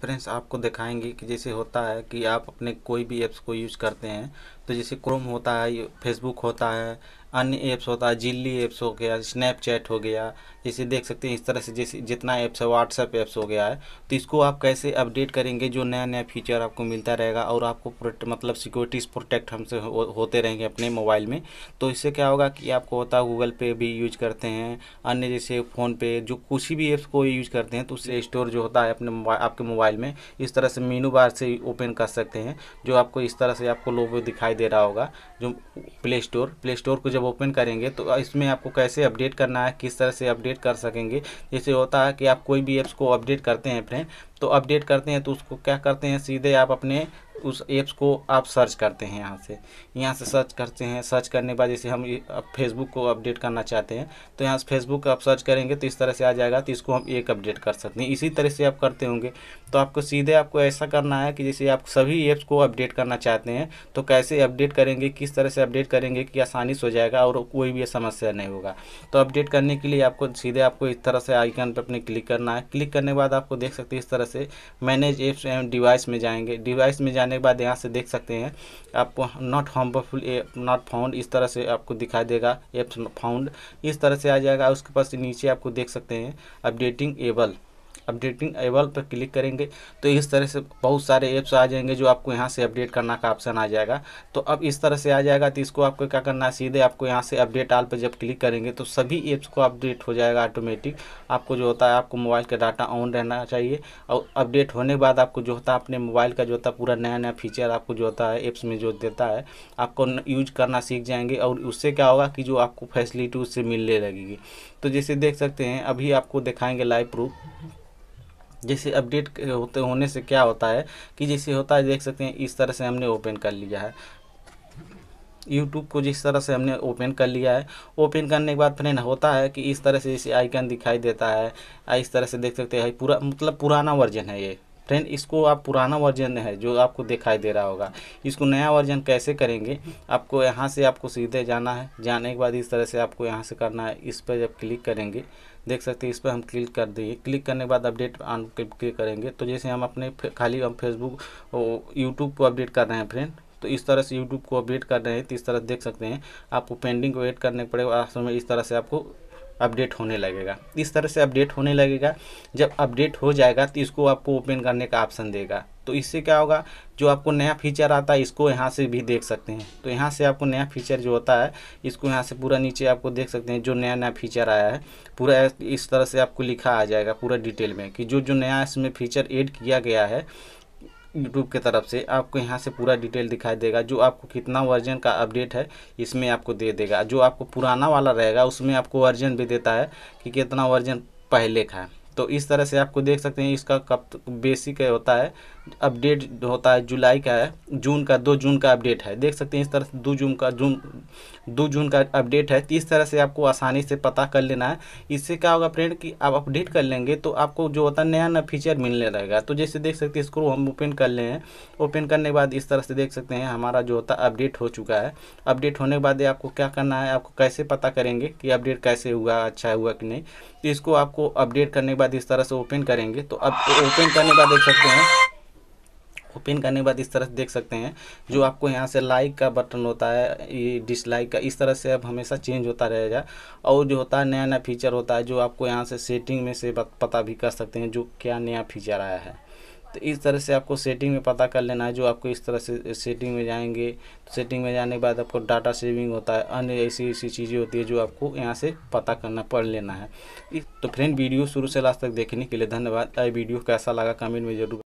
friends आपको दिखाएंगे कि जैसे होता है कि आप अपने कोई भी ऐप्स को यूज़ करते हैं तो जैसे क्रोम होता है फेसबुक होता है अन्य ऐप्स होता है जिल्ली ऐप्स हो गया स्नैपचैट हो गया जैसे देख सकते हैं इस तरह से जैसे जितना ऐप्स है व्हाट्सअप ऐप्स हो गया है तो इसको आप कैसे अपडेट करेंगे जो नया नया फीचर आपको मिलता रहेगा और आपको मतलब सिक्योरिटीज़ प्रोटेक्ट हमसे हो, होते रहेंगे अपने मोबाइल में तो इससे क्या होगा कि आपको होता है गूगल पे भी यूज करते हैं अन्य जैसे फ़ोनपे जो कुछ भी ऐप्स को यूज करते हैं तो उससे स्टोर जो होता है अपने आपके मोबाइल में इस तरह से मीनू बार से ओपन कर सकते हैं जो आपको इस तरह से आपको लोगों दिखाई दे रहा होगा जो प्ले स्टोर प्ले स्टोर को जब ओपन करेंगे तो इसमें आपको कैसे अपडेट करना है किस तरह से अपडेट कर सकेंगे जैसे होता है कि आप कोई भी ऐप्स को अपडेट करते हैं फ्रेंड तो अपडेट करते हैं तो उसको क्या करते हैं सीधे आप अपने उस ऐप्स को आप सर्च करते हैं यहाँ से यहाँ से सर्च करते हैं सर्च करने के बाद जैसे हम फेसबुक को अपडेट करना चाहते हैं तो यहाँ से फेसबुक आप सर्च करेंगे तो इस तरह से आ जाएगा तो इसको हम एक अपडेट कर सकते हैं इसी तरह से आप करते होंगे तो आपको सीधे आपको ऐसा करना है कि जैसे आप सभी ऐप्स को अपडेट करना चाहते हैं तो कैसे अपडेट करेंगे किस तरह से अपडेट करेंगे कि आसानी से हो जाएगा और कोई भी समस्या नहीं होगा तो अपडेट करने के लिए आपको सीधे आपको इस तरह से आइकन पर अपने क्लिक करना है क्लिक करने के बाद आपको देख सकते हैं इस तरह से मैनेज एप्स एंड डिवाइस में जाएंगे डिवाइस में जाने जाने के बाद यहाँ से देख सकते हैं आपको नॉट हम्बरफुल नॉट फाउंड इस तरह से आपको दिखाई देगा एप्स फाउंड इस तरह से आ जाएगा उसके पास नीचे आपको देख सकते हैं अपडेटिंग एबल अपडेटिंग एवल पर क्लिक करेंगे तो इस तरह से बहुत सारे ऐप्स आ जाएंगे जो आपको यहाँ से अपडेट करना का ऑप्शन आ जाएगा तो अब इस तरह से आ जाएगा तो इसको आपको क्या करना है सीधे आपको यहाँ से अपडेट आल पर जब क्लिक करेंगे तो सभी ऐप्स को अपडेट हो जाएगा ऑटोमेटिक आपको जो होता है आपको मोबाइल का डाटा ऑन रहना चाहिए और अपडेट होने के बाद आपको जो होता है अपने मोबाइल का जो होता है पूरा नया नया फीचर आपको जो होता है ऐप्स में जो देता है आपको यूज करना सीख जाएंगे और उससे क्या होगा कि जो आपको फैसिलिटी उससे मिलने लगेगी तो जैसे देख सकते हैं अभी आपको दिखाएंगे लाइव प्रूफ जैसे अपडेट होते होने से क्या होता है कि जैसे होता है देख सकते हैं इस तरह से हमने ओपन कर लिया है यूट्यूब को जिस तरह से हमने ओपन कर लिया है ओपन करने के बाद फ्रेंड होता है कि इस तरह से जैसे आइकन दिखाई देता है इस तरह से देख सकते हैं पूरा मतलब पुराना वर्जन है ये फ्रेंड इसको आप पुराना वर्जन है जो आपको दिखाई दे रहा होगा इसको नया वर्जन कैसे करेंगे आपको यहाँ से आपको सीधे जाना है जाने के बाद इस तरह से आपको यहाँ से करना है इस पर जब क्लिक करेंगे देख सकते हैं इस पर हम क्लिक कर दिए क्लिक करने के बाद अपडेट ऑन क्लिक करेंगे तो जैसे हम अपने खाली हम फेसबुक यूट्यूब को अपडेट कर रहे हैं फ्रेंड तो इस तरह से यूट्यूब को अपडेट कर रहे हैं तो इस तरह देख सकते हैं आपको पेंडिंग को वेट करने पड़ेगा इस तरह से आपको अपडेट होने लगेगा इस तरह से अपडेट होने लगेगा जब अपडेट हो जाएगा तो इसको आपको ओपन करने का ऑप्शन देगा तो इससे क्या होगा जो आपको नया फीचर आता है इसको यहाँ से भी देख सकते हैं तो यहाँ से आपको नया फीचर जो होता है इसको यहाँ से पूरा नीचे आपको देख सकते हैं जो नया नया फीचर आया है पूरा इस तरह से आपको लिखा आ जाएगा पूरा डिटेल में कि जो जो नया इसमें फीचर ऐड किया गया है यूट्यूब की तरफ से आपको यहाँ से पूरा डिटेल दिखाई देगा जो आपको कितना वर्जन का अपडेट है इसमें आपको दे देगा जो आपको पुराना वाला रहेगा उसमें आपको वर्जन भी देता है कि कितना वर्जन पहले का है तो इस तरह से आपको देख सकते हैं इसका कब बेसिक होता है अपडेट होता है जुलाई का है जून का दो जून का अपडेट है देख सकते हैं इस तरह से दो जून का जून दो जून का अपडेट है तो इस तरह से आपको आसानी से पता कर लेना है इससे क्या होगा फ्रेंड कि आप अपडेट कर लेंगे तो आपको जो होता है नया नया फीचर मिलने लगेगा तो जैसे देख सकते हैं इसको हम ओपन कर ले हैं ओपन करने के बाद इस तरह से देख सकते हैं हमारा जो होता है अपडेट हो चुका है अपडेट होने के बाद आपको क्या करना है आपको कैसे पता करेंगे कि अपडेट कैसे हुआ अच्छा हुआ कि नहीं तो इसको आपको अपडेट करने के बाद बाद इस तरह से ओपन करेंगे तो अब ओपन करने के बाद देख सकते हैं ओपन करने के बाद इस तरह से देख सकते हैं जो आपको यहाँ से लाइक का बटन होता है ये डिसलाइक का इस तरह से अब हमेशा चेंज होता रहेगा और जो होता है नया नया फीचर होता है जो आपको यहाँ से सेटिंग में से पता भी कर सकते हैं जो क्या नया फीचर आया है तो इस तरह से आपको सेटिंग में पता कर लेना है जो आपको इस तरह से सेटिंग में जाएंगे सेटिंग तो में जाने के बाद आपको डाटा सेविंग होता है अन्य ऐसी ऐसी चीज़ें होती है जो आपको यहाँ से पता करना पढ़ लेना है तो फ्रेंड वीडियो शुरू से लास्ट तक देखने के लिए धन्यवाद वीडियो कैसा लगा कमेंट में जरूर